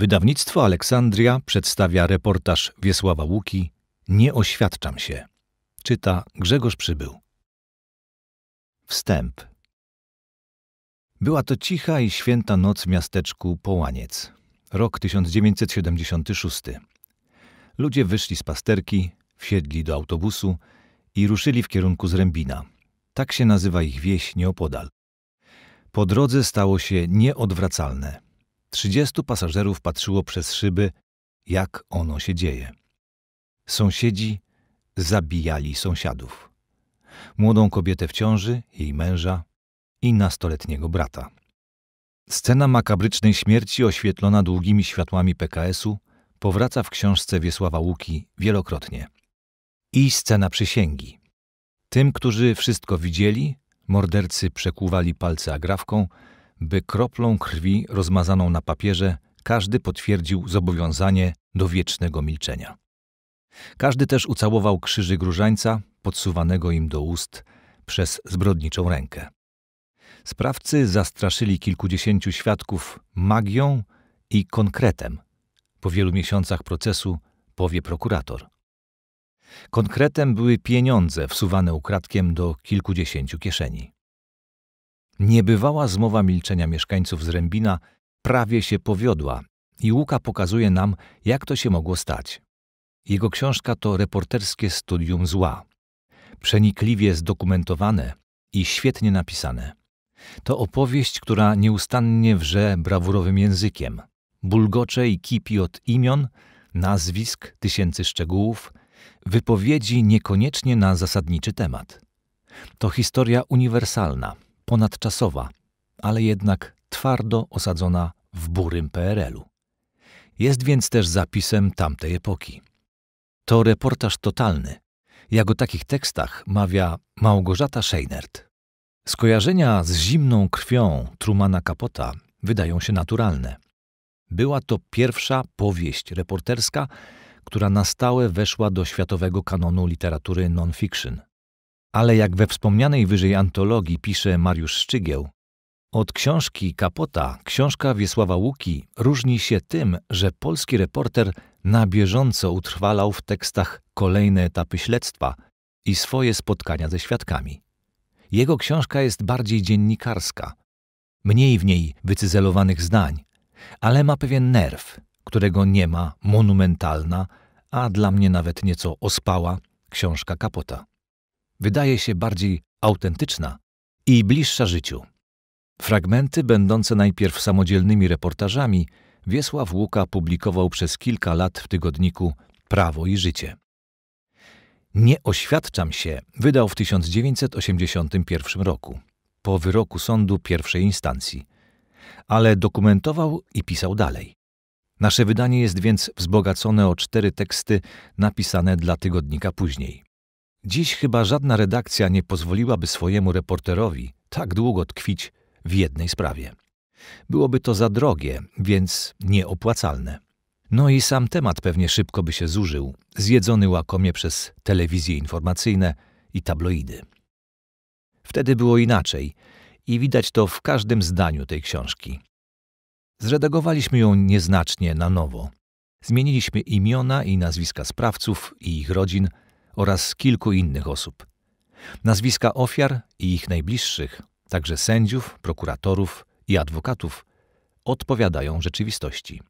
Wydawnictwo Aleksandria przedstawia reportaż Wiesława Łuki Nie oświadczam się. Czyta Grzegorz Przybył. Wstęp. Była to cicha i święta noc w miasteczku Połaniec. Rok 1976. Ludzie wyszli z pasterki, wsiedli do autobusu i ruszyli w kierunku Zrębina. Tak się nazywa ich wieś nieopodal. Po drodze stało się nieodwracalne – Trzydziestu pasażerów patrzyło przez szyby, jak ono się dzieje. Sąsiedzi zabijali sąsiadów. Młodą kobietę w ciąży, jej męża i nastoletniego brata. Scena makabrycznej śmierci oświetlona długimi światłami PKS-u powraca w książce Wiesława Łuki wielokrotnie. I scena przysięgi. Tym, którzy wszystko widzieli, mordercy przekłuwali palce agrafką, by kroplą krwi rozmazaną na papierze każdy potwierdził zobowiązanie do wiecznego milczenia. Każdy też ucałował krzyży grużańca, podsuwanego im do ust przez zbrodniczą rękę. Sprawcy zastraszyli kilkudziesięciu świadków magią i konkretem. Po wielu miesiącach procesu powie prokurator. Konkretem były pieniądze wsuwane ukradkiem do kilkudziesięciu kieszeni. Niebywała zmowa milczenia mieszkańców z prawie się powiodła i Łuka pokazuje nam, jak to się mogło stać. Jego książka to reporterskie studium zła. Przenikliwie zdokumentowane i świetnie napisane. To opowieść, która nieustannie wrze brawurowym językiem. Bulgocze i kipi od imion, nazwisk, tysięcy szczegółów, wypowiedzi niekoniecznie na zasadniczy temat. To historia uniwersalna – ponadczasowa, ale jednak twardo osadzona w burym PRL-u. Jest więc też zapisem tamtej epoki. To reportaż totalny. Jak o takich tekstach mawia Małgorzata Scheinert. Skojarzenia z zimną krwią Trumana Kapota wydają się naturalne. Była to pierwsza powieść reporterska, która na stałe weszła do światowego kanonu literatury non-fiction – ale jak we wspomnianej wyżej antologii pisze Mariusz Szczygieł, od książki Kapota książka Wiesława Łuki różni się tym, że polski reporter na bieżąco utrwalał w tekstach kolejne etapy śledztwa i swoje spotkania ze świadkami. Jego książka jest bardziej dziennikarska, mniej w niej wycyzelowanych zdań, ale ma pewien nerw, którego nie ma monumentalna, a dla mnie nawet nieco ospała książka Kapota wydaje się bardziej autentyczna i bliższa życiu. Fragmenty będące najpierw samodzielnymi reportażami Wiesław Łuka publikował przez kilka lat w tygodniku Prawo i Życie. Nie oświadczam się wydał w 1981 roku, po wyroku sądu pierwszej instancji, ale dokumentował i pisał dalej. Nasze wydanie jest więc wzbogacone o cztery teksty napisane dla tygodnika później. Dziś chyba żadna redakcja nie pozwoliłaby swojemu reporterowi tak długo tkwić w jednej sprawie. Byłoby to za drogie, więc nieopłacalne. No i sam temat pewnie szybko by się zużył, zjedzony łakomie przez telewizje informacyjne i tabloidy. Wtedy było inaczej i widać to w każdym zdaniu tej książki. Zredagowaliśmy ją nieznacznie na nowo. Zmieniliśmy imiona i nazwiska sprawców i ich rodzin – oraz kilku innych osób. Nazwiska ofiar i ich najbliższych, także sędziów, prokuratorów i adwokatów, odpowiadają rzeczywistości.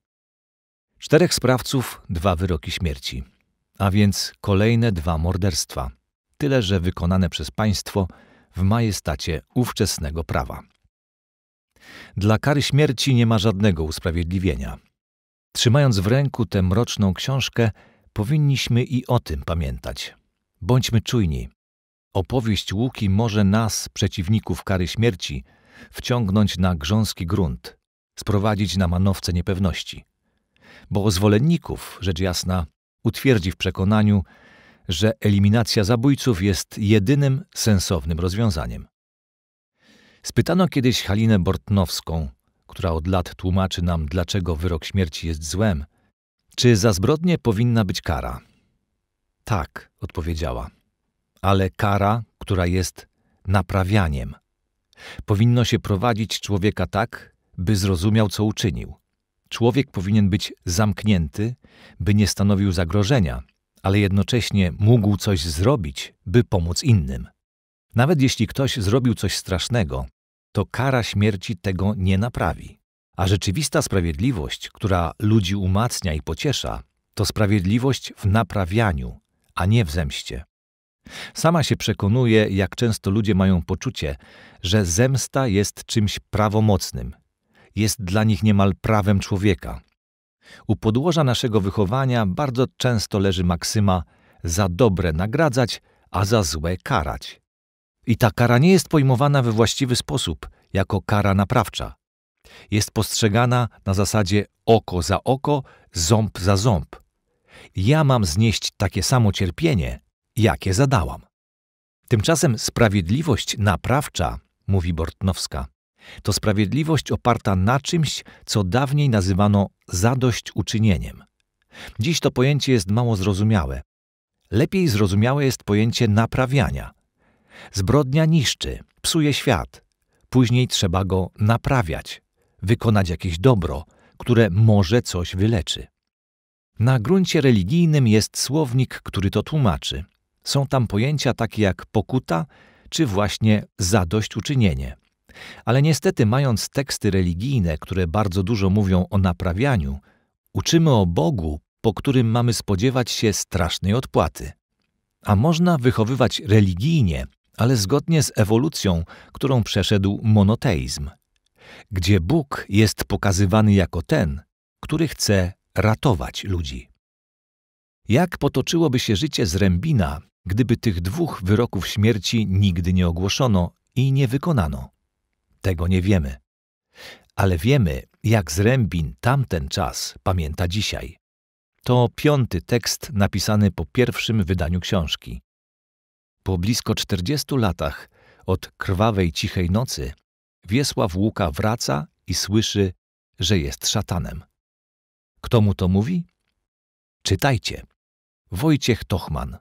Czterech sprawców, dwa wyroki śmierci, a więc kolejne dwa morderstwa, tyle że wykonane przez państwo w majestacie ówczesnego prawa. Dla kary śmierci nie ma żadnego usprawiedliwienia. Trzymając w ręku tę mroczną książkę, powinniśmy i o tym pamiętać. Bądźmy czujni. Opowieść Łuki może nas, przeciwników kary śmierci, wciągnąć na grząski grunt, sprowadzić na manowce niepewności. Bo zwolenników, rzecz jasna, utwierdzi w przekonaniu, że eliminacja zabójców jest jedynym sensownym rozwiązaniem. Spytano kiedyś Halinę Bortnowską, która od lat tłumaczy nam, dlaczego wyrok śmierci jest złem – czy za zbrodnię powinna być kara? Tak, odpowiedziała. Ale kara, która jest naprawianiem. Powinno się prowadzić człowieka tak, by zrozumiał, co uczynił. Człowiek powinien być zamknięty, by nie stanowił zagrożenia, ale jednocześnie mógł coś zrobić, by pomóc innym. Nawet jeśli ktoś zrobił coś strasznego, to kara śmierci tego nie naprawi. A rzeczywista sprawiedliwość, która ludzi umacnia i pociesza, to sprawiedliwość w naprawianiu, a nie w zemście. Sama się przekonuje, jak często ludzie mają poczucie, że zemsta jest czymś prawomocnym, jest dla nich niemal prawem człowieka. U podłoża naszego wychowania bardzo często leży maksyma za dobre nagradzać, a za złe karać. I ta kara nie jest pojmowana we właściwy sposób, jako kara naprawcza jest postrzegana na zasadzie oko za oko, ząb za ząb. Ja mam znieść takie samo cierpienie, jakie zadałam. Tymczasem sprawiedliwość naprawcza, mówi Bortnowska, to sprawiedliwość oparta na czymś, co dawniej nazywano zadośćuczynieniem. Dziś to pojęcie jest mało zrozumiałe. Lepiej zrozumiałe jest pojęcie naprawiania. Zbrodnia niszczy, psuje świat. Później trzeba go naprawiać wykonać jakieś dobro, które może coś wyleczy. Na gruncie religijnym jest słownik, który to tłumaczy. Są tam pojęcia takie jak pokuta czy właśnie zadośćuczynienie. Ale niestety, mając teksty religijne, które bardzo dużo mówią o naprawianiu, uczymy o Bogu, po którym mamy spodziewać się strasznej odpłaty. A można wychowywać religijnie, ale zgodnie z ewolucją, którą przeszedł monoteizm gdzie Bóg jest pokazywany jako ten, który chce ratować ludzi. Jak potoczyłoby się życie Zrębina, gdyby tych dwóch wyroków śmierci nigdy nie ogłoszono i nie wykonano? Tego nie wiemy. Ale wiemy, jak Zrębin tamten czas pamięta dzisiaj. To piąty tekst napisany po pierwszym wydaniu książki. Po blisko 40 latach od krwawej cichej nocy Wiesław Łuka wraca i słyszy, że jest szatanem. Kto mu to mówi? Czytajcie. Wojciech Tochman.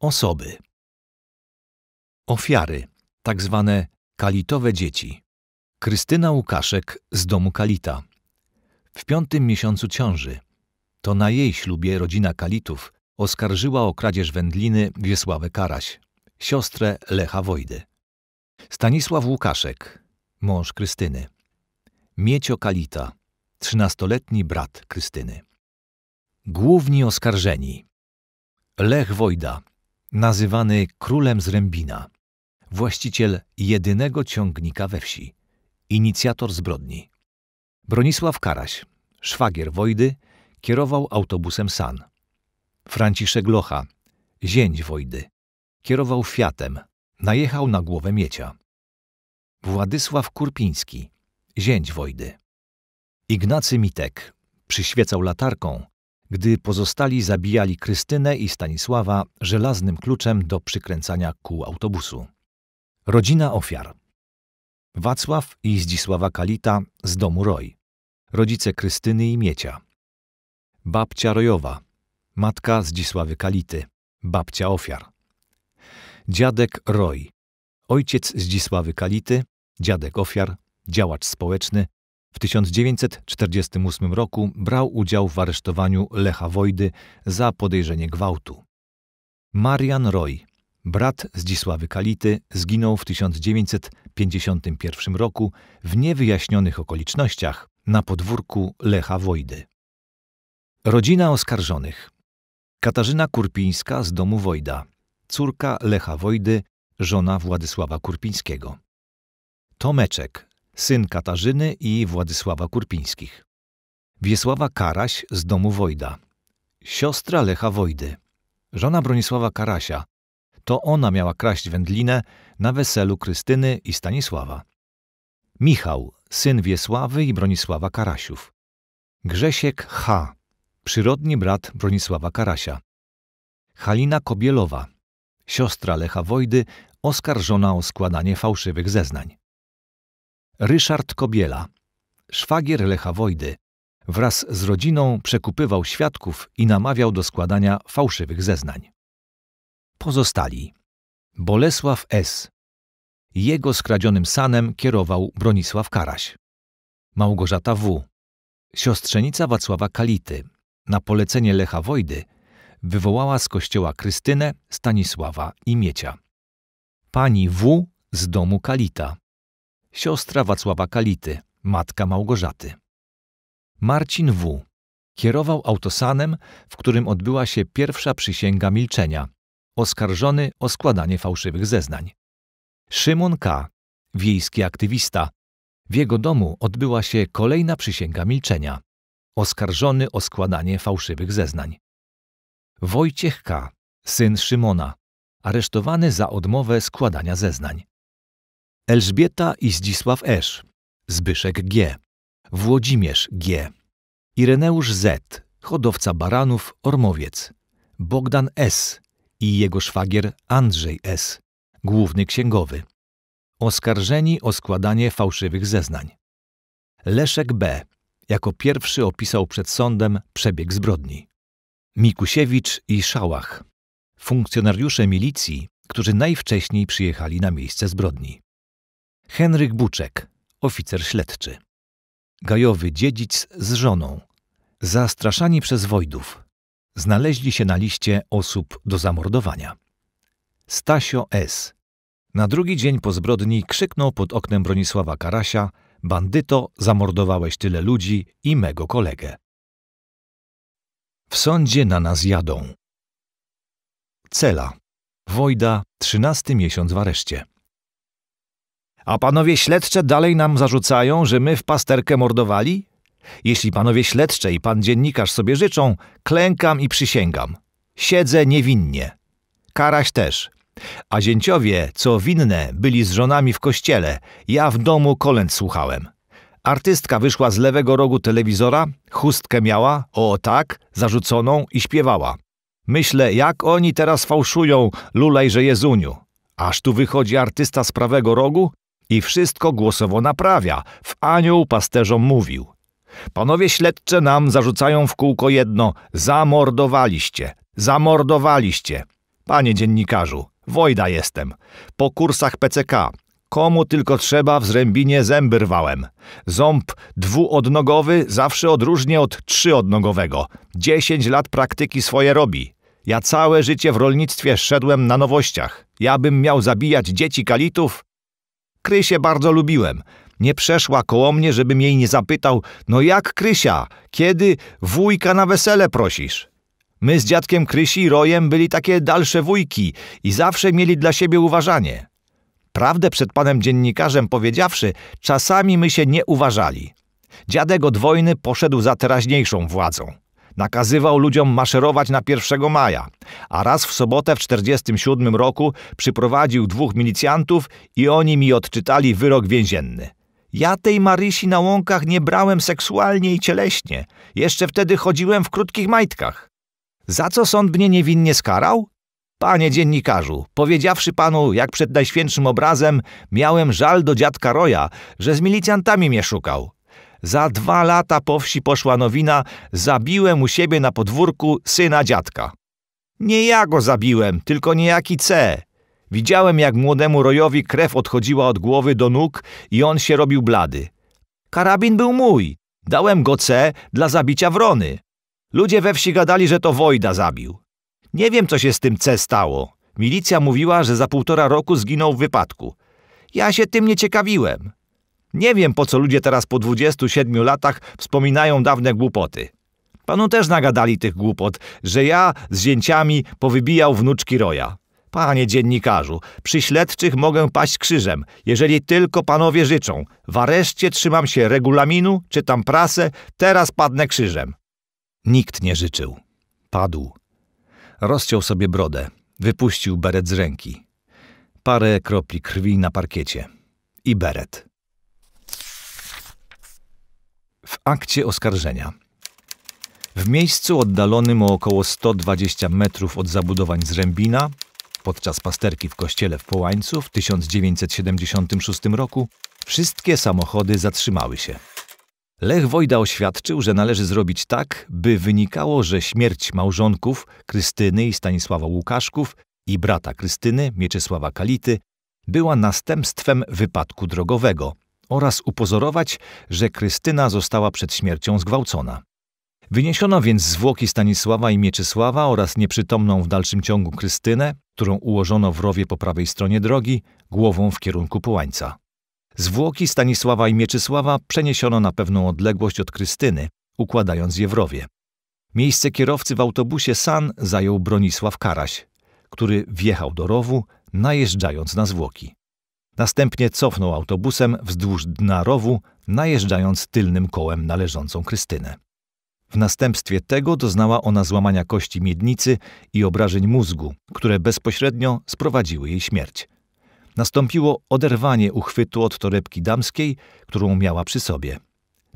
Osoby. Ofiary, tak zwane kalitowe dzieci. Krystyna Łukaszek z domu Kalita. W piątym miesiącu ciąży. To na jej ślubie rodzina Kalitów oskarżyła o kradzież wędliny Wiesławę Karaś, siostrę Lecha Wojdy. Stanisław Łukaszek, mąż Krystyny. Miecio Kalita, trzynastoletni brat Krystyny. Główni oskarżeni. Lech Wojda, nazywany królem z Rębina, właściciel jedynego ciągnika we wsi, inicjator zbrodni. Bronisław Karaś, szwagier Wojdy, kierował autobusem San. Franciszek Locha, zięć Wojdy, kierował Fiatem, najechał na głowę miecia. Władysław Kurpiński, zięć Wojdy. Ignacy Mitek przyświecał latarką, gdy pozostali zabijali Krystynę i Stanisława żelaznym kluczem do przykręcania kół autobusu. Rodzina ofiar. Wacław i Zdzisława Kalita z domu Roj. Rodzice Krystyny i Miecia. Babcia Rojowa. Matka Zdzisławy Kality. Babcia ofiar. Dziadek Roy, ojciec Zdzisławy Kality, dziadek ofiar, działacz społeczny, w 1948 roku brał udział w aresztowaniu Lecha Wojdy za podejrzenie gwałtu. Marian Roy, brat Zdzisławy Kality, zginął w 1951 roku w niewyjaśnionych okolicznościach na podwórku Lecha Wojdy. Rodzina oskarżonych. Katarzyna Kurpińska z domu Wojda, córka Lecha Wojdy, żona Władysława Kurpińskiego. Tomeczek, syn Katarzyny i Władysława Kurpińskich. Wiesława Karaś z domu Wojda. Siostra Lecha Wojdy. Żona Bronisława Karasia. To ona miała kraść wędlinę na weselu Krystyny i Stanisława. Michał, syn Wiesławy i Bronisława Karasiów. Grzesiek H., przyrodni brat Bronisława Karasia. Halina Kobielowa, siostra Lecha Wojdy, oskarżona o składanie fałszywych zeznań. Ryszard Kobiela, szwagier Lecha Wojdy, wraz z rodziną przekupywał świadków i namawiał do składania fałszywych zeznań. Pozostali Bolesław S. Jego skradzionym sanem kierował Bronisław Karaś. Małgorzata W. Siostrzenica Wacława Kality, na polecenie Lecha Wojdy, wywołała z kościoła Krystynę, Stanisława i Miecia. Pani W. z domu Kalita. Siostra Wacława Kality, matka Małgorzaty. Marcin W. kierował autosanem, w którym odbyła się pierwsza przysięga milczenia, oskarżony o składanie fałszywych zeznań. Szymon K., wiejski aktywista. W jego domu odbyła się kolejna przysięga milczenia, oskarżony o składanie fałszywych zeznań. Wojciech K., syn Szymona, aresztowany za odmowę składania zeznań. Elżbieta i Zdzisław Esz, Zbyszek G., Włodzimierz G., Ireneusz Z., hodowca baranów, Ormowiec, Bogdan S. i jego szwagier Andrzej S., główny księgowy, oskarżeni o składanie fałszywych zeznań. Leszek B. jako pierwszy opisał przed sądem przebieg zbrodni. Mikusiewicz i Szałach, funkcjonariusze milicji, którzy najwcześniej przyjechali na miejsce zbrodni. Henryk Buczek, oficer śledczy. Gajowy dziedzic z żoną, zastraszani przez Wojdów, znaleźli się na liście osób do zamordowania. Stasio S. Na drugi dzień po zbrodni krzyknął pod oknem Bronisława Karasia: Bandyto, zamordowałeś tyle ludzi i mego kolegę. W sądzie na nas jadą. Cela. Wojda, trzynasty miesiąc w areszcie. A panowie śledcze dalej nam zarzucają, że my w pasterkę mordowali? Jeśli panowie śledcze i pan dziennikarz sobie życzą, klękam i przysięgam. Siedzę niewinnie. Karaś też. A zięciowie, co winne, byli z żonami w kościele, ja w domu kolęd słuchałem. Artystka wyszła z lewego rogu telewizora, chustkę miała, o tak, zarzuconą i śpiewała. Myślę, jak oni teraz fałszują, lulej, że Jezuniu. Aż tu wychodzi artysta z prawego rogu i wszystko głosowo naprawia, w anioł pasterzom mówił. Panowie śledcze nam zarzucają w kółko jedno, zamordowaliście, zamordowaliście. Panie dziennikarzu, Wojda jestem. Po kursach PCK Komu tylko trzeba w zrębinie zęby rwałem. Ząb dwuodnogowy zawsze odróżnie od trzyodnogowego. Dziesięć lat praktyki swoje robi. Ja całe życie w rolnictwie szedłem na nowościach. Ja bym miał zabijać dzieci kalitów? Krysie bardzo lubiłem. Nie przeszła koło mnie, żebym jej nie zapytał, no jak Krysia, kiedy wujka na wesele prosisz? My z dziadkiem Krysi i Rojem byli takie dalsze wujki i zawsze mieli dla siebie uważanie. Prawdę przed panem dziennikarzem powiedziawszy, czasami my się nie uważali. Dziadek od wojny poszedł za teraźniejszą władzą. Nakazywał ludziom maszerować na 1 maja, a raz w sobotę w 1947 roku przyprowadził dwóch milicjantów i oni mi odczytali wyrok więzienny. Ja tej Marysi na łąkach nie brałem seksualnie i cieleśnie. Jeszcze wtedy chodziłem w krótkich majtkach. Za co sąd mnie niewinnie skarał? Panie dziennikarzu, powiedziawszy panu, jak przed najświętszym obrazem, miałem żal do dziadka Roja, że z milicjantami mnie szukał. Za dwa lata po wsi poszła nowina, zabiłem u siebie na podwórku syna dziadka. Nie ja go zabiłem, tylko niejaki C. Widziałem, jak młodemu Rojowi krew odchodziła od głowy do nóg i on się robił blady. Karabin był mój. Dałem go C dla zabicia wrony. Ludzie we wsi gadali, że to Wojda zabił. Nie wiem, co się z tym C stało. Milicja mówiła, że za półtora roku zginął w wypadku. Ja się tym nie ciekawiłem. Nie wiem, po co ludzie teraz po 27 latach wspominają dawne głupoty. Panu też nagadali tych głupot, że ja z zięciami powybijał wnuczki Roja. Panie dziennikarzu, przy śledczych mogę paść krzyżem, jeżeli tylko panowie życzą. W areszcie trzymam się regulaminu, czytam prasę, teraz padnę krzyżem. Nikt nie życzył. Padł Rozciął sobie brodę, wypuścił beret z ręki. Parę kropli krwi na parkiecie. I beret. W akcie oskarżenia. W miejscu oddalonym o około 120 metrów od zabudowań Zrębina, podczas pasterki w kościele w Połańcu w 1976 roku, wszystkie samochody zatrzymały się. Lech Wojda oświadczył, że należy zrobić tak, by wynikało, że śmierć małżonków Krystyny i Stanisława Łukaszków i brata Krystyny Mieczysława Kality była następstwem wypadku drogowego oraz upozorować, że Krystyna została przed śmiercią zgwałcona. Wyniesiono więc zwłoki Stanisława i Mieczysława oraz nieprzytomną w dalszym ciągu Krystynę, którą ułożono w rowie po prawej stronie drogi, głową w kierunku Połańca. Zwłoki Stanisława i Mieczysława przeniesiono na pewną odległość od Krystyny, układając je w rowie. Miejsce kierowcy w autobusie San zajął Bronisław Karaś, który wjechał do rowu, najeżdżając na zwłoki. Następnie cofnął autobusem wzdłuż dna rowu, najeżdżając tylnym kołem na leżącą Krystynę. W następstwie tego doznała ona złamania kości miednicy i obrażeń mózgu, które bezpośrednio sprowadziły jej śmierć nastąpiło oderwanie uchwytu od torebki damskiej, którą miała przy sobie.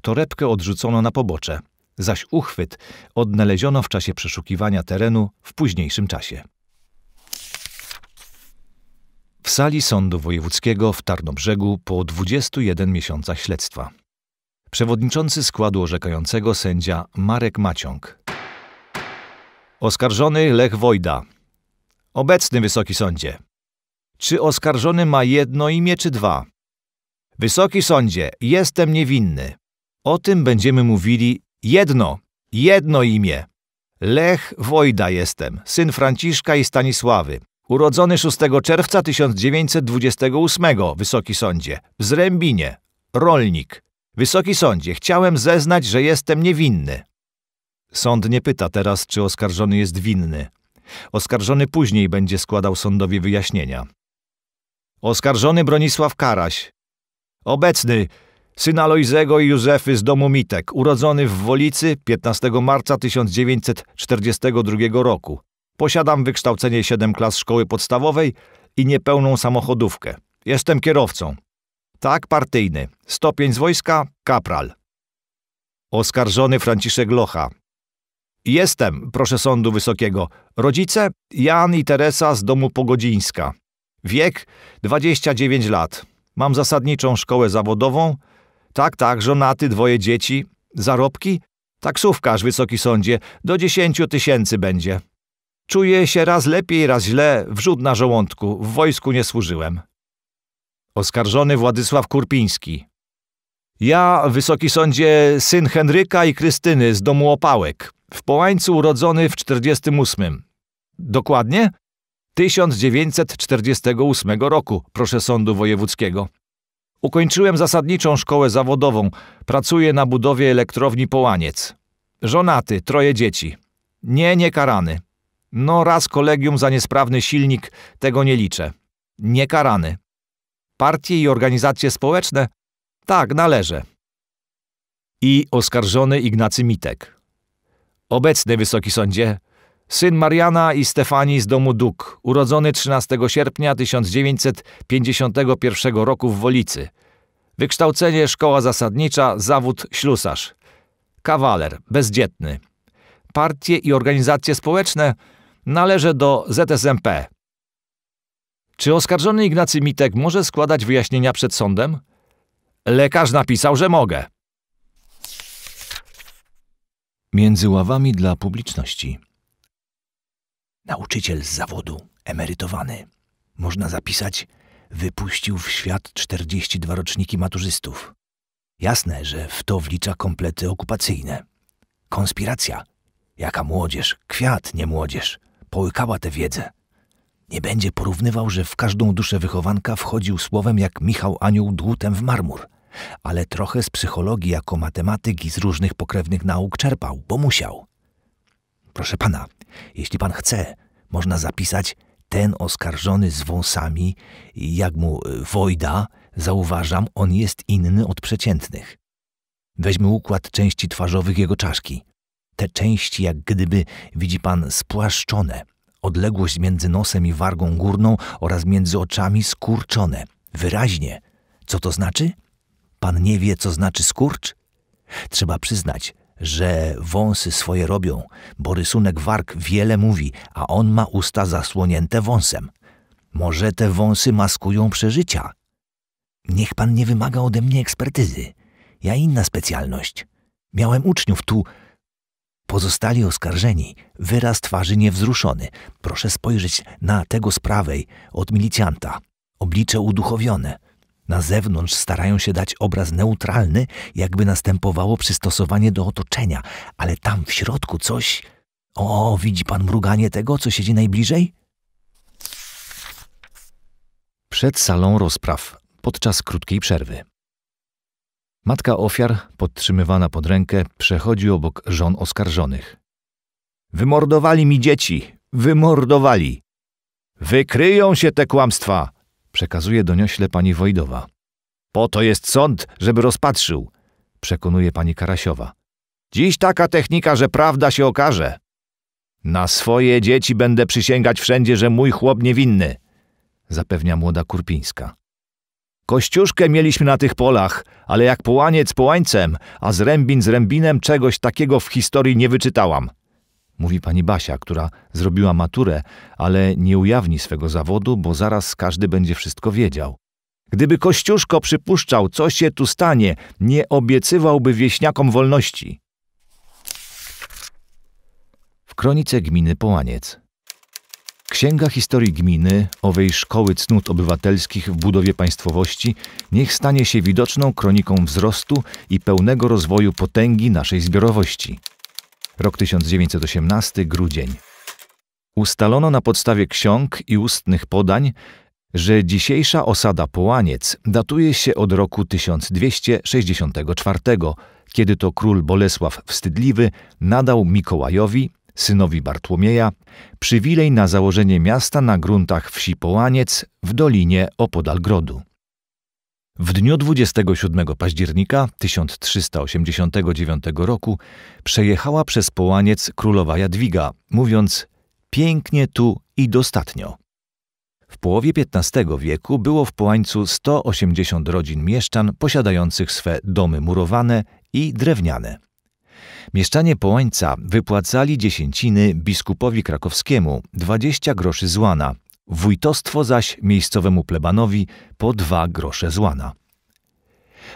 Torebkę odrzucono na pobocze, zaś uchwyt odnaleziono w czasie przeszukiwania terenu w późniejszym czasie. W sali Sądu Wojewódzkiego w Tarnobrzegu po 21 miesiącach śledztwa. Przewodniczący składu orzekającego sędzia Marek Maciąg. Oskarżony Lech Wojda. Obecny Wysoki Sądzie. Czy oskarżony ma jedno imię, czy dwa? Wysoki sądzie, jestem niewinny. O tym będziemy mówili jedno, jedno imię. Lech Wojda jestem, syn Franciszka i Stanisławy. Urodzony 6 czerwca 1928, Wysoki Sądzie, w Zrębinie, rolnik. Wysoki Sądzie, chciałem zeznać, że jestem niewinny. Sąd nie pyta teraz, czy oskarżony jest winny. Oskarżony później będzie składał sądowi wyjaśnienia. Oskarżony Bronisław Karaś. Obecny, syn Alojzego i Józefy z domu Mitek, urodzony w Wolicy 15 marca 1942 roku. Posiadam wykształcenie 7 klas szkoły podstawowej i niepełną samochodówkę. Jestem kierowcą. Tak, partyjny. Stopień z wojska, kapral. Oskarżony Franciszek Locha. Jestem, proszę sądu wysokiego. Rodzice? Jan i Teresa z domu Pogodzińska. Wiek 29 lat. Mam zasadniczą szkołę zawodową. Tak, tak, żonaty, dwoje dzieci. Zarobki? Taksówkarz, wysoki sądzie, do 10 tysięcy będzie. Czuję się raz lepiej, raz źle, wrzód na żołądku, w wojsku nie służyłem. Oskarżony Władysław Kurpiński. Ja, wysoki sądzie, syn Henryka i Krystyny z domu Opałek, w Połańcu urodzony w 48. Dokładnie? 1948 roku, proszę Sądu Wojewódzkiego. Ukończyłem zasadniczą szkołę zawodową. Pracuję na budowie elektrowni Połaniec. Żonaty, troje dzieci. Nie, nie karany. No raz kolegium za niesprawny silnik, tego nie liczę. Nie karany. Partie i organizacje społeczne? Tak, należę. I oskarżony Ignacy Mitek. Obecny Wysoki Sądzie, Syn Mariana i Stefanii z domu Duk, urodzony 13 sierpnia 1951 roku w Wolicy. Wykształcenie szkoła zasadnicza, zawód ślusarz. Kawaler, bezdzietny. Partie i organizacje społeczne należy do ZSMP. Czy oskarżony Ignacy Mitek może składać wyjaśnienia przed sądem? Lekarz napisał, że mogę. Między ławami dla publiczności nauczyciel z zawodu, emerytowany. Można zapisać, wypuścił w świat 42 roczniki maturzystów. Jasne, że w to wlicza komplety okupacyjne. Konspiracja. Jaka młodzież, kwiat nie młodzież, połykała tę wiedzę. Nie będzie porównywał, że w każdą duszę wychowanka wchodził słowem jak Michał Anioł dłutem w marmur, ale trochę z psychologii jako matematyki z różnych pokrewnych nauk czerpał, bo musiał. Proszę pana, jeśli pan chce, można zapisać ten oskarżony z wąsami, jak mu e, Wojda, zauważam, on jest inny od przeciętnych. Weźmy układ części twarzowych jego czaszki. Te części, jak gdyby, widzi pan, spłaszczone. Odległość między nosem i wargą górną oraz między oczami skurczone. Wyraźnie. Co to znaczy? Pan nie wie, co znaczy skurcz? Trzeba przyznać, że wąsy swoje robią, bo rysunek warg wiele mówi, a on ma usta zasłonięte wąsem. Może te wąsy maskują przeżycia? Niech pan nie wymaga ode mnie ekspertyzy. Ja inna specjalność. Miałem uczniów tu. Pozostali oskarżeni, wyraz twarzy niewzruszony. Proszę spojrzeć na tego z prawej, od milicjanta. Oblicze uduchowione. Na zewnątrz starają się dać obraz neutralny, jakby następowało przystosowanie do otoczenia, ale tam w środku coś. O, widzi pan mruganie tego, co siedzi najbliżej? Przed salą rozpraw, podczas krótkiej przerwy. Matka ofiar, podtrzymywana pod rękę, przechodzi obok żon oskarżonych. Wymordowali mi dzieci! Wymordowali! Wykryją się te kłamstwa! przekazuje doniośle pani Wojdowa. Po to jest sąd, żeby rozpatrzył, przekonuje pani Karasiowa. Dziś taka technika, że prawda się okaże. Na swoje dzieci będę przysięgać wszędzie, że mój chłop niewinny, zapewnia młoda Kurpińska. Kościuszkę mieliśmy na tych polach, ale jak połaniec połańcem, a zrębin z rębinem czegoś takiego w historii nie wyczytałam – mówi pani Basia, która zrobiła maturę, ale nie ujawni swego zawodu, bo zaraz każdy będzie wszystko wiedział. Gdyby Kościuszko przypuszczał, co się tu stanie, nie obiecywałby wieśniakom wolności. W kronice gminy Połaniec. Księga historii gminy, owej szkoły cnót obywatelskich w budowie państwowości, niech stanie się widoczną kroniką wzrostu i pełnego rozwoju potęgi naszej zbiorowości. Rok 1918, grudzień. Ustalono na podstawie ksiąg i ustnych podań, że dzisiejsza osada Połaniec datuje się od roku 1264, kiedy to król Bolesław Wstydliwy nadał Mikołajowi, synowi Bartłomieja, przywilej na założenie miasta na gruntach wsi Połaniec w dolinie opodal Grodu. W dniu 27 października 1389 roku przejechała przez Połaniec królowa Jadwiga, mówiąc pięknie tu i dostatnio. W połowie XV wieku było w Połańcu 180 rodzin mieszczan posiadających swe domy murowane i drewniane. Mieszczanie Połańca wypłacali dziesięciny biskupowi krakowskiemu 20 groszy złana – wójtostwo zaś miejscowemu plebanowi po dwa grosze złana.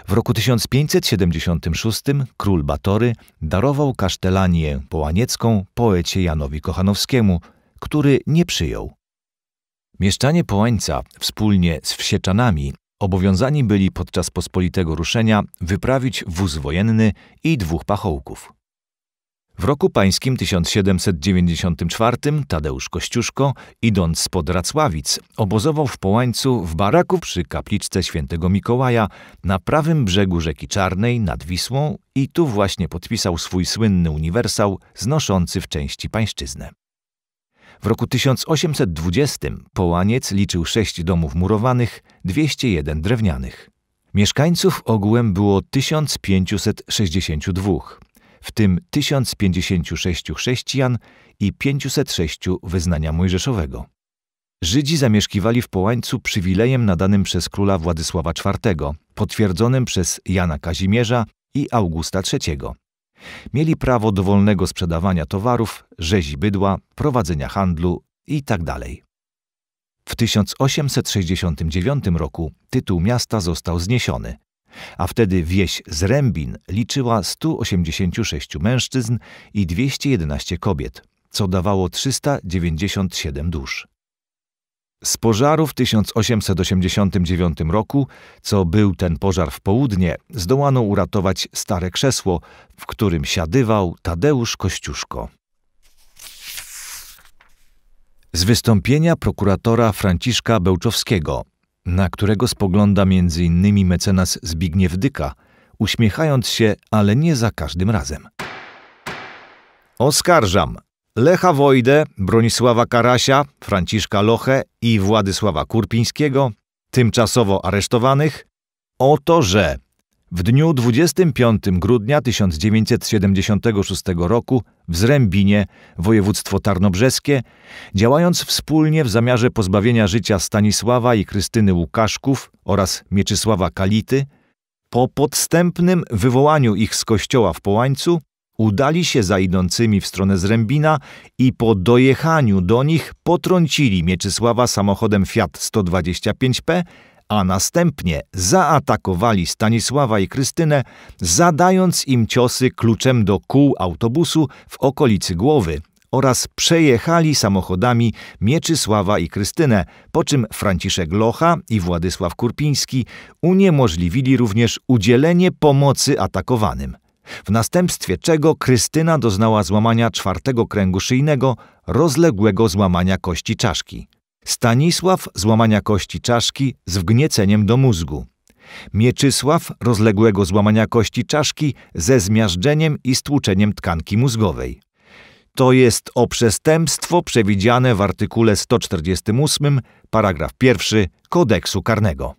W roku 1576 król Batory darował kasztelanię połaniecką poecie Janowi Kochanowskiemu, który nie przyjął. Mieszczanie Połańca wspólnie z wsieczanami obowiązani byli podczas pospolitego ruszenia wyprawić wóz wojenny i dwóch pachołków. W roku pańskim 1794 Tadeusz Kościuszko, idąc spod Racławic, obozował w Połańcu w baraku przy kapliczce świętego Mikołaja na prawym brzegu rzeki Czarnej nad Wisłą i tu właśnie podpisał swój słynny uniwersał znoszący w części pańszczyznę. W roku 1820 Połaniec liczył sześć domów murowanych, 201 drewnianych. Mieszkańców ogółem było 1562 w tym 1056 chrześcijan i 506 wyznania mojżeszowego. Żydzi zamieszkiwali w Połańcu przywilejem nadanym przez króla Władysława IV, potwierdzonym przez Jana Kazimierza i Augusta III. Mieli prawo dowolnego sprzedawania towarów, rzezi bydła, prowadzenia handlu itd. Tak w 1869 roku tytuł miasta został zniesiony, a wtedy wieś Zrębin liczyła 186 mężczyzn i 211 kobiet, co dawało 397 dusz. Z pożaru w 1889 roku, co był ten pożar w południe, zdołano uratować stare krzesło, w którym siadywał Tadeusz Kościuszko. Z wystąpienia prokuratora Franciszka Bełczowskiego na którego spogląda m.in. mecenas Zbigniew Dyka, uśmiechając się, ale nie za każdym razem. Oskarżam Lecha Wojdę, Bronisława Karasia, Franciszka Loche i Władysława Kurpińskiego, tymczasowo aresztowanych, o to, że w dniu 25 grudnia 1976 roku w Zrębinie, województwo tarnobrzeskie, działając wspólnie w zamiarze pozbawienia życia Stanisława i Krystyny Łukaszków oraz Mieczysława Kality, po podstępnym wywołaniu ich z kościoła w Połańcu, udali się za idącymi w stronę Zrębina i po dojechaniu do nich potrącili Mieczysława samochodem Fiat 125P a następnie zaatakowali Stanisława i Krystynę, zadając im ciosy kluczem do kół autobusu w okolicy głowy oraz przejechali samochodami Mieczysława i Krystynę, po czym Franciszek Locha i Władysław Kurpiński uniemożliwili również udzielenie pomocy atakowanym. W następstwie czego Krystyna doznała złamania czwartego kręgu szyjnego, rozległego złamania kości czaszki. Stanisław złamania kości czaszki z wgnieceniem do mózgu. Mieczysław rozległego złamania kości czaszki ze zmiażdżeniem i stłuczeniem tkanki mózgowej. To jest o przestępstwo przewidziane w artykule 148, paragraf 1 kodeksu karnego.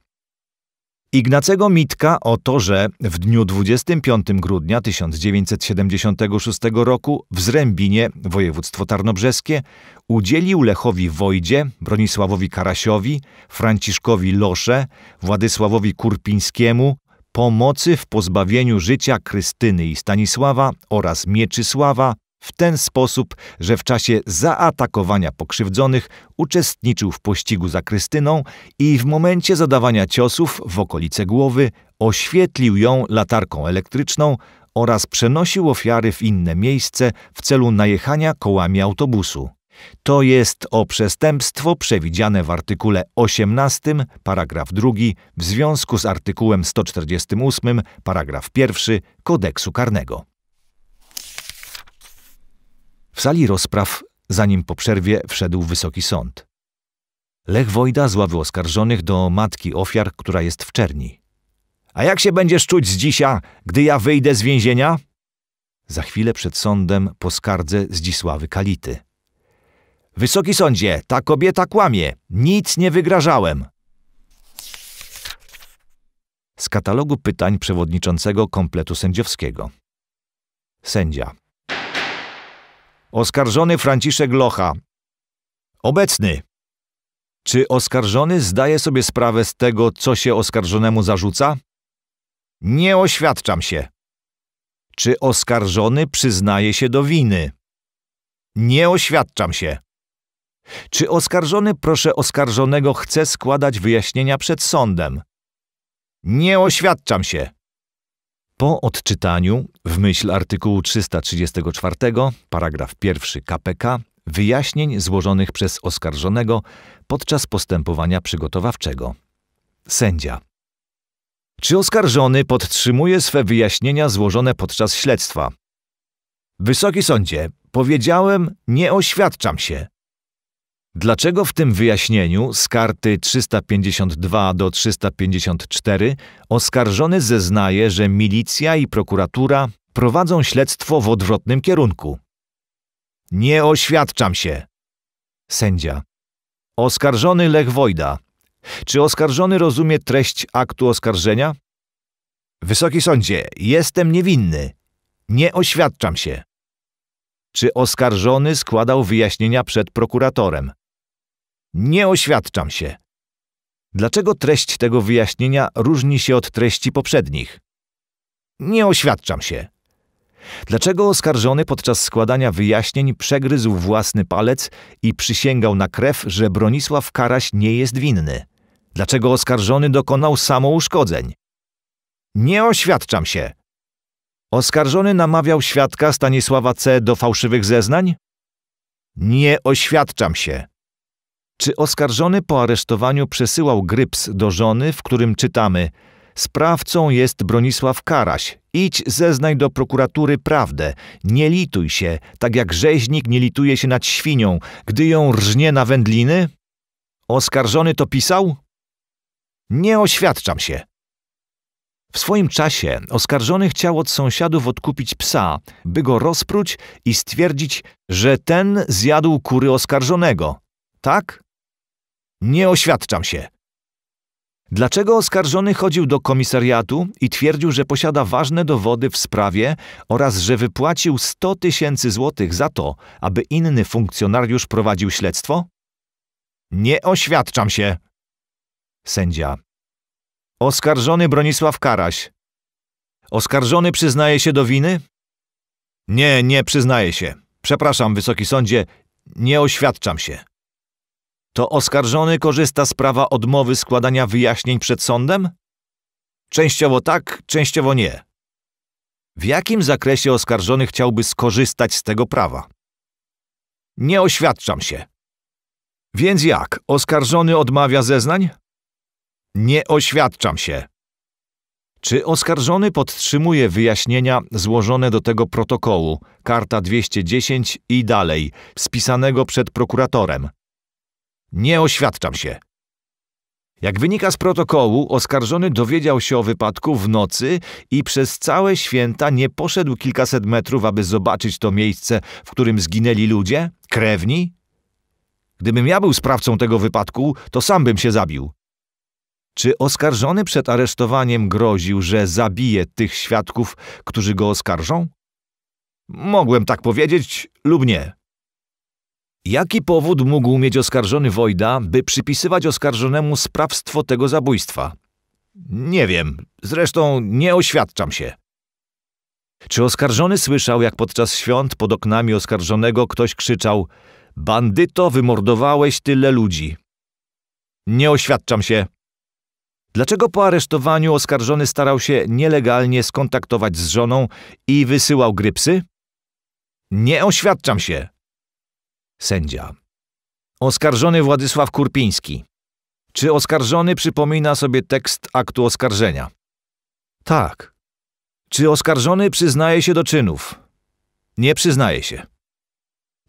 Ignacego Mitka o to, że w dniu 25 grudnia 1976 roku w Zrębinie, województwo tarnobrzeskie, udzielił Lechowi Wojdzie, Bronisławowi Karasiowi, Franciszkowi Losze, Władysławowi Kurpińskiemu pomocy w pozbawieniu życia Krystyny i Stanisława oraz Mieczysława w ten sposób, że w czasie zaatakowania pokrzywdzonych uczestniczył w pościgu za Krystyną i w momencie zadawania ciosów w okolice głowy oświetlił ją latarką elektryczną oraz przenosił ofiary w inne miejsce w celu najechania kołami autobusu. To jest o przestępstwo przewidziane w artykule 18 paragraf 2 w związku z artykułem 148 paragraf 1 kodeksu karnego. W sali rozpraw, zanim po przerwie wszedł wysoki sąd. Lech Wojda z ławy oskarżonych do matki ofiar, która jest w czerni. A jak się będziesz czuć z dzisia, gdy ja wyjdę z więzienia? Za chwilę przed sądem po skardze Zdzisławy Kality. Wysoki sądzie, ta kobieta kłamie. Nic nie wygrażałem. Z katalogu pytań przewodniczącego kompletu sędziowskiego. Sędzia. Oskarżony Franciszek Locha. Obecny. Czy oskarżony zdaje sobie sprawę z tego, co się oskarżonemu zarzuca? Nie oświadczam się. Czy oskarżony przyznaje się do winy? Nie oświadczam się. Czy oskarżony, proszę oskarżonego, chce składać wyjaśnienia przed sądem? Nie oświadczam się. Po odczytaniu, w myśl artykułu 334, paragraf 1 KPK, wyjaśnień złożonych przez oskarżonego podczas postępowania przygotowawczego. Sędzia. Czy oskarżony podtrzymuje swe wyjaśnienia złożone podczas śledztwa? Wysoki sądzie, powiedziałem, nie oświadczam się. Dlaczego w tym wyjaśnieniu z karty 352 do 354 oskarżony zeznaje, że milicja i prokuratura prowadzą śledztwo w odwrotnym kierunku? Nie oświadczam się. Sędzia. Oskarżony Lech Wojda. Czy oskarżony rozumie treść aktu oskarżenia? Wysoki sądzie, jestem niewinny. Nie oświadczam się. Czy oskarżony składał wyjaśnienia przed prokuratorem? Nie oświadczam się. Dlaczego treść tego wyjaśnienia różni się od treści poprzednich? Nie oświadczam się. Dlaczego oskarżony podczas składania wyjaśnień przegryzł własny palec i przysięgał na krew, że Bronisław Karaś nie jest winny? Dlaczego oskarżony dokonał samouszkodzeń? Nie oświadczam się. Oskarżony namawiał świadka Stanisława C. do fałszywych zeznań? Nie oświadczam się. Czy oskarżony po aresztowaniu przesyłał gryps do żony, w którym czytamy Sprawcą jest Bronisław Karaś. Idź zeznaj do prokuratury prawdę. Nie lituj się, tak jak rzeźnik nie lituje się nad świnią, gdy ją rżnie na wędliny? Oskarżony to pisał? Nie oświadczam się. W swoim czasie oskarżony chciał od sąsiadów odkupić psa, by go rozpróć i stwierdzić, że ten zjadł kury oskarżonego. Tak? Nie oświadczam się. Dlaczego oskarżony chodził do komisariatu i twierdził, że posiada ważne dowody w sprawie oraz że wypłacił 100 tysięcy złotych za to, aby inny funkcjonariusz prowadził śledztwo? Nie oświadczam się. Sędzia. Oskarżony Bronisław Karaś. Oskarżony przyznaje się do winy? Nie, nie przyznaje się. Przepraszam, wysoki sądzie, nie oświadczam się to oskarżony korzysta z prawa odmowy składania wyjaśnień przed sądem? Częściowo tak, częściowo nie. W jakim zakresie oskarżony chciałby skorzystać z tego prawa? Nie oświadczam się. Więc jak? Oskarżony odmawia zeznań? Nie oświadczam się. Czy oskarżony podtrzymuje wyjaśnienia złożone do tego protokołu, karta 210 i dalej, spisanego przed prokuratorem, nie oświadczam się. Jak wynika z protokołu, oskarżony dowiedział się o wypadku w nocy i przez całe święta nie poszedł kilkaset metrów, aby zobaczyć to miejsce, w którym zginęli ludzie, krewni. Gdybym ja był sprawcą tego wypadku, to sam bym się zabił. Czy oskarżony przed aresztowaniem groził, że zabije tych świadków, którzy go oskarżą? Mogłem tak powiedzieć lub nie. Jaki powód mógł mieć oskarżony Wojda, by przypisywać oskarżonemu sprawstwo tego zabójstwa? Nie wiem. Zresztą nie oświadczam się. Czy oskarżony słyszał, jak podczas świąt pod oknami oskarżonego ktoś krzyczał Bandyto, wymordowałeś tyle ludzi. Nie oświadczam się. Dlaczego po aresztowaniu oskarżony starał się nielegalnie skontaktować z żoną i wysyłał grypsy? Nie oświadczam się. Sędzia. Oskarżony Władysław Kurpiński. Czy oskarżony przypomina sobie tekst aktu oskarżenia? Tak. Czy oskarżony przyznaje się do czynów? Nie przyznaje się.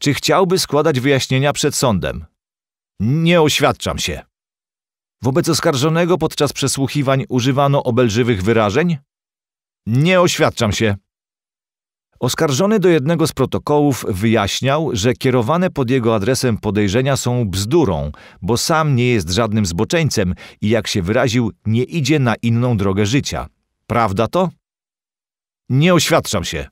Czy chciałby składać wyjaśnienia przed sądem? Nie oświadczam się. Wobec oskarżonego podczas przesłuchiwań używano obelżywych wyrażeń? Nie oświadczam się. Oskarżony do jednego z protokołów wyjaśniał, że kierowane pod jego adresem podejrzenia są bzdurą, bo sam nie jest żadnym zboczeńcem i jak się wyraził, nie idzie na inną drogę życia. Prawda to? Nie oświadczam się.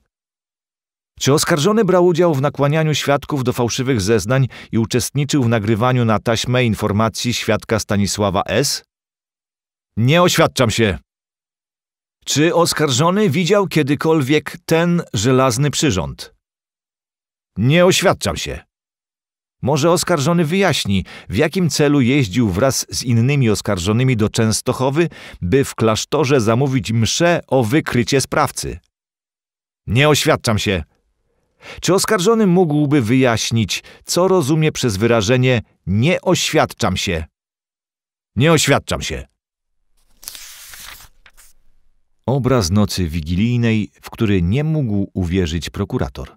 Czy oskarżony brał udział w nakłanianiu świadków do fałszywych zeznań i uczestniczył w nagrywaniu na taśmę informacji świadka Stanisława S? Nie oświadczam się. Czy oskarżony widział kiedykolwiek ten żelazny przyrząd? Nie oświadczam się. Może oskarżony wyjaśni, w jakim celu jeździł wraz z innymi oskarżonymi do Częstochowy, by w klasztorze zamówić mszę o wykrycie sprawcy. Nie oświadczam się. Czy oskarżony mógłby wyjaśnić, co rozumie przez wyrażenie nie oświadczam się? Nie oświadczam się. Obraz nocy wigilijnej, w który nie mógł uwierzyć prokurator.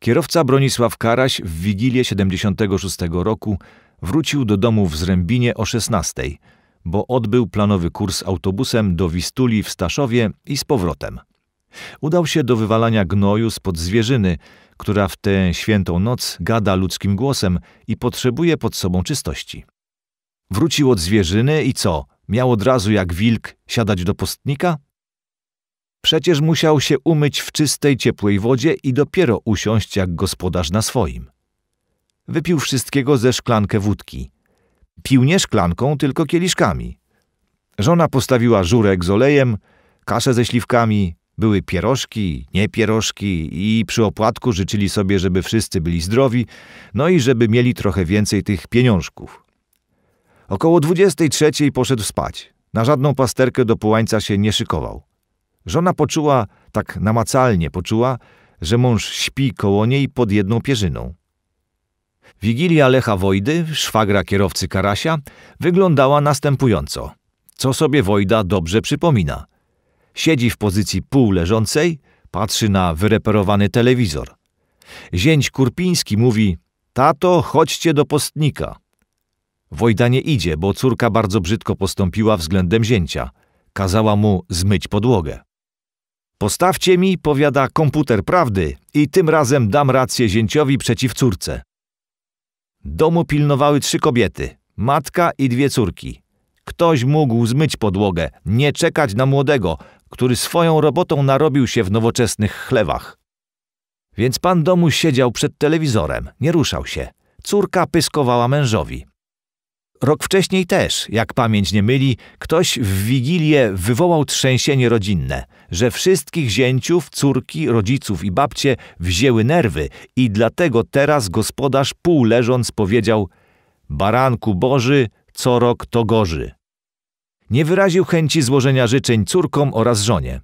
Kierowca Bronisław Karaś w Wigilię 76 roku wrócił do domu w Zrębinie o 16, bo odbył planowy kurs autobusem do Wistuli w Staszowie i z powrotem. Udał się do wywalania gnoju spod zwierzyny, która w tę świętą noc gada ludzkim głosem i potrzebuje pod sobą czystości. Wrócił od zwierzyny i co? miał od razu jak wilk siadać do postnika? Przecież musiał się umyć w czystej, ciepłej wodzie i dopiero usiąść jak gospodarz na swoim. Wypił wszystkiego ze szklankę wódki. Pił nie szklanką, tylko kieliszkami. Żona postawiła żurek z olejem, kaszę ze śliwkami, były pierożki, nie pierożki i przy opłatku życzyli sobie, żeby wszyscy byli zdrowi, no i żeby mieli trochę więcej tych pieniążków. Około dwudziestej trzeciej poszedł spać. Na żadną pasterkę do połańca się nie szykował. Żona poczuła, tak namacalnie poczuła, że mąż śpi koło niej pod jedną pierzyną. Wigilia Lecha Wojdy, szwagra kierowcy Karasia, wyglądała następująco. Co sobie Wojda dobrze przypomina. Siedzi w pozycji półleżącej, patrzy na wyreperowany telewizor. Zięć Kurpiński mówi, tato, chodźcie do postnika. Wojda nie idzie, bo córka bardzo brzydko postąpiła względem zięcia. Kazała mu zmyć podłogę. Postawcie mi, powiada komputer prawdy i tym razem dam rację zięciowi przeciw córce. Domu pilnowały trzy kobiety, matka i dwie córki. Ktoś mógł zmyć podłogę, nie czekać na młodego, który swoją robotą narobił się w nowoczesnych chlewach. Więc pan domu siedział przed telewizorem, nie ruszał się. Córka pyskowała mężowi. Rok wcześniej też, jak pamięć nie myli, ktoś w Wigilię wywołał trzęsienie rodzinne, że wszystkich zięciów, córki, rodziców i babcie wzięły nerwy i dlatego teraz gospodarz pół leżąc powiedział Baranku Boży, co rok to gorzy. Nie wyraził chęci złożenia życzeń córkom oraz żonie.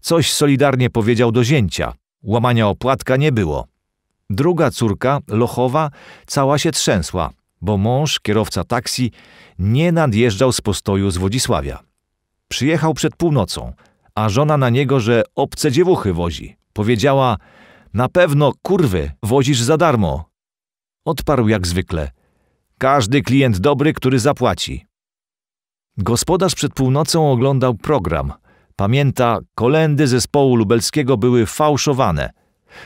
Coś solidarnie powiedział do zięcia. Łamania opłatka nie było. Druga córka, Lochowa, cała się trzęsła – bo mąż, kierowca taksi, nie nadjeżdżał z postoju z Wodzisławia. Przyjechał przed północą, a żona na niego, że obce dziewuchy wozi. Powiedziała, na pewno, kurwy, wozisz za darmo. Odparł jak zwykle, każdy klient dobry, który zapłaci. Gospodarz przed północą oglądał program. Pamięta, kolendy zespołu lubelskiego były fałszowane.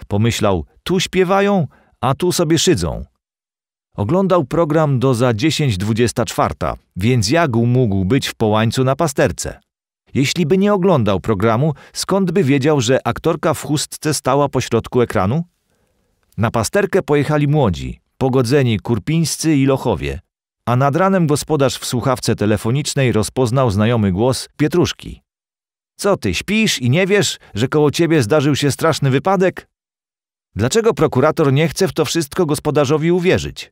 Pomyślał, tu śpiewają, a tu sobie szydzą. Oglądał program do za 10.24, więc jak mógł być w połańcu na pasterce? Jeśli by nie oglądał programu, skąd by wiedział, że aktorka w chustce stała pośrodku ekranu? Na pasterkę pojechali młodzi, pogodzeni kurpińscy i lochowie, a nad ranem gospodarz w słuchawce telefonicznej rozpoznał znajomy głos Pietruszki. Co ty, śpisz i nie wiesz, że koło ciebie zdarzył się straszny wypadek? Dlaczego prokurator nie chce w to wszystko gospodarzowi uwierzyć?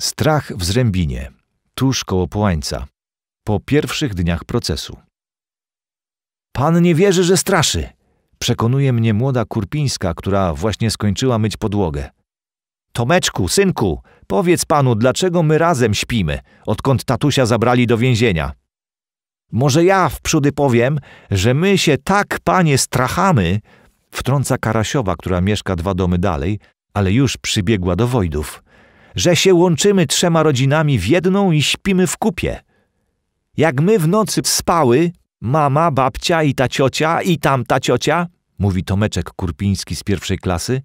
Strach w Zrębinie, tuż koło Połańca, po pierwszych dniach procesu. Pan nie wierzy, że straszy, przekonuje mnie młoda Kurpińska, która właśnie skończyła myć podłogę. Tomeczku, synku, powiedz panu, dlaczego my razem śpimy, odkąd tatusia zabrali do więzienia. Może ja wprzódy powiem, że my się tak, panie, strachamy, wtrąca Karasiowa, która mieszka dwa domy dalej, ale już przybiegła do Wojdów że się łączymy trzema rodzinami w jedną i śpimy w kupie. Jak my w nocy spały, mama, babcia i ta ciocia i tamta ciocia, mówi Tomeczek Kurpiński z pierwszej klasy,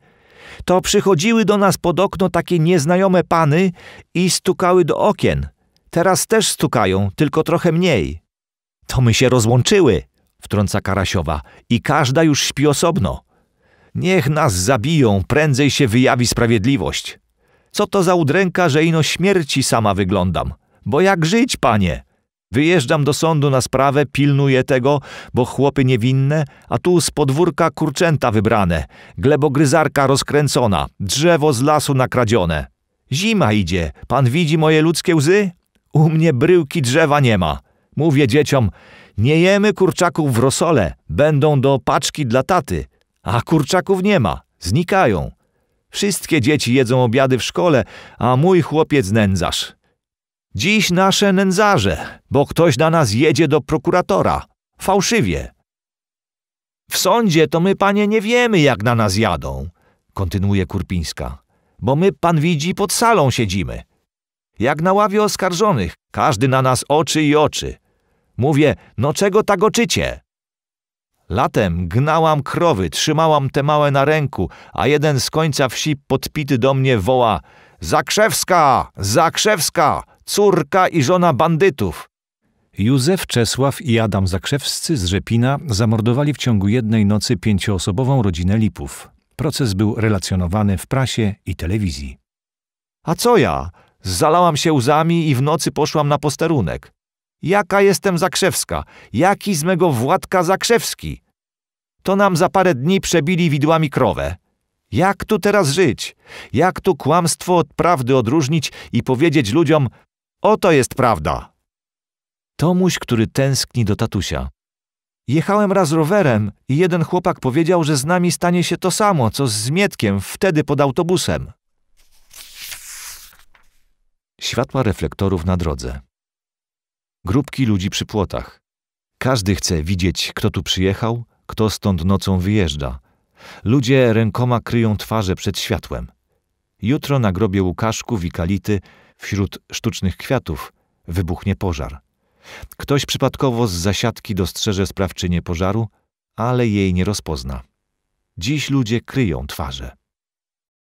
to przychodziły do nas pod okno takie nieznajome pany i stukały do okien. Teraz też stukają, tylko trochę mniej. To my się rozłączyły, wtrąca Karasiowa, i każda już śpi osobno. Niech nas zabiją, prędzej się wyjawi sprawiedliwość. Co to za udręka, że ino śmierci sama wyglądam? Bo jak żyć, panie? Wyjeżdżam do sądu na sprawę, pilnuję tego, bo chłopy niewinne, a tu z podwórka kurczęta wybrane, glebogryzarka rozkręcona, drzewo z lasu nakradzione. Zima idzie, pan widzi moje ludzkie łzy? U mnie bryłki drzewa nie ma. Mówię dzieciom, nie jemy kurczaków w rosole, będą do paczki dla taty. A kurczaków nie ma, znikają. Wszystkie dzieci jedzą obiady w szkole, a mój chłopiec nędzarz. Dziś nasze nędzarze, bo ktoś na nas jedzie do prokuratora. Fałszywie. W sądzie to my, panie, nie wiemy, jak na nas jadą, kontynuuje Kurpińska, bo my, pan widzi, pod salą siedzimy. Jak na ławie oskarżonych, każdy na nas oczy i oczy. Mówię, no czego tak oczycie? Latem gnałam krowy, trzymałam te małe na ręku, a jeden z końca wsi podpity do mnie woła Zakrzewska! Zakrzewska! Córka i żona bandytów! Józef Czesław i Adam Zakrzewscy z Rzepina zamordowali w ciągu jednej nocy pięcioosobową rodzinę Lipów. Proces był relacjonowany w prasie i telewizji. A co ja? Zalałam się łzami i w nocy poszłam na posterunek. Jaka jestem Zakrzewska? Jaki z mego Władka Zakrzewski? To nam za parę dni przebili widłami krowę. Jak tu teraz żyć? Jak tu kłamstwo od prawdy odróżnić i powiedzieć ludziom, oto jest prawda? Tomuś, który tęskni do tatusia. Jechałem raz rowerem i jeden chłopak powiedział, że z nami stanie się to samo, co z Zmietkiem wtedy pod autobusem. Światła reflektorów na drodze. Grupki ludzi przy płotach. Każdy chce widzieć, kto tu przyjechał, kto stąd nocą wyjeżdża. Ludzie rękoma kryją twarze przed światłem. Jutro na grobie Łukaszków i Kality, wśród sztucznych kwiatów, wybuchnie pożar. Ktoś przypadkowo z zasiadki dostrzeże sprawczynię pożaru, ale jej nie rozpozna. Dziś ludzie kryją twarze.